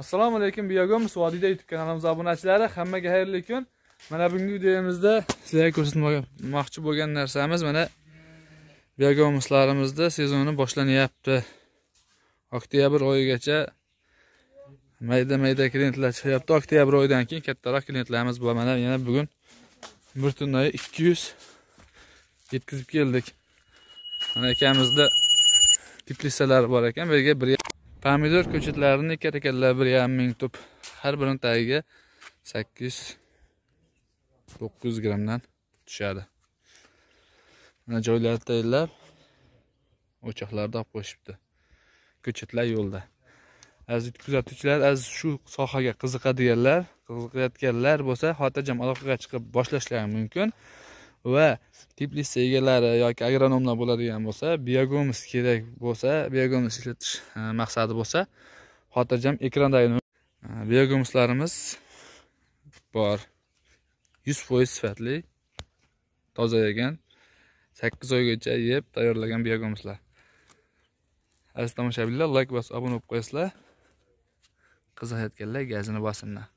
assalomu alaykum biyogom suvodiyda youtube kanalimiz obunachilari hammaga xayrli kun mana bugungi videomizda sizlarga ko'rsatmoqchi bo'lgan narsamiz mana biyogomuslarimizni sezoni boshlanyapti oktyabr oyigacha mayda mayda klientlar chiqyapti oktyabr oyidan keyin kattaroq klientlarimiz bor mana yana bugun bir tunda ikki yuz yetkazib keldik mana akamizda teplisalar bor ekan bu yerga bir pomidor ko'chatlarini karakatlab bir yarim ming tup har birini tagiga sakkiz yuz to'qqiz yuz grammdan tushadi mana joylarni tayyorlab o'choqlarda olib qo'yishibdi ko'chatlar yo'lda aziz kuzatuvchilar aziz shu sohaga qiziqadiganlar qiziqayotganlar bo'lsa xotirjam aloqaga chiqib boshlashlari mumkin va teplitsa egalari yoki agronomlar bo'ladigan bo'lsa biogomis kerak bo'lsa biogomis ishlatish e, maqsadi bo'lsa xotirjam ekrandagi e, biogomislarimiz bor yuz foiz sifatli yegan sakkiz oygacha yeb tayyorlagan biogomislar aziz tomoshabinlar layk bosib obuna bo'lib qo'yasizlar qiziqayotganlar gazini bosinlar